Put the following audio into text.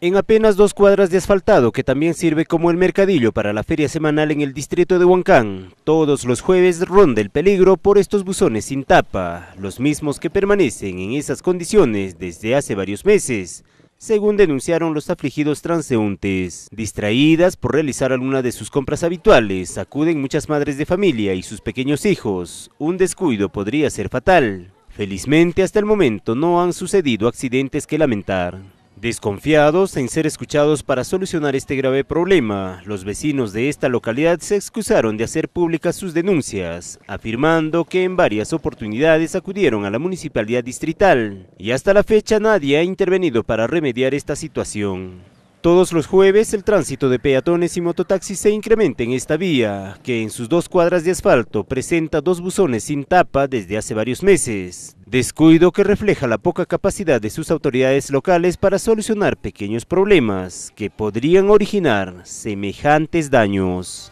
En apenas dos cuadras de asfaltado, que también sirve como el mercadillo para la feria semanal en el distrito de Huancán, todos los jueves ronda el peligro por estos buzones sin tapa, los mismos que permanecen en esas condiciones desde hace varios meses, según denunciaron los afligidos transeúntes. Distraídas por realizar alguna de sus compras habituales, acuden muchas madres de familia y sus pequeños hijos. Un descuido podría ser fatal. Felizmente hasta el momento no han sucedido accidentes que lamentar. Desconfiados en ser escuchados para solucionar este grave problema, los vecinos de esta localidad se excusaron de hacer públicas sus denuncias, afirmando que en varias oportunidades acudieron a la municipalidad distrital y hasta la fecha nadie ha intervenido para remediar esta situación. Todos los jueves el tránsito de peatones y mototaxis se incrementa en esta vía, que en sus dos cuadras de asfalto presenta dos buzones sin tapa desde hace varios meses. Descuido que refleja la poca capacidad de sus autoridades locales para solucionar pequeños problemas que podrían originar semejantes daños.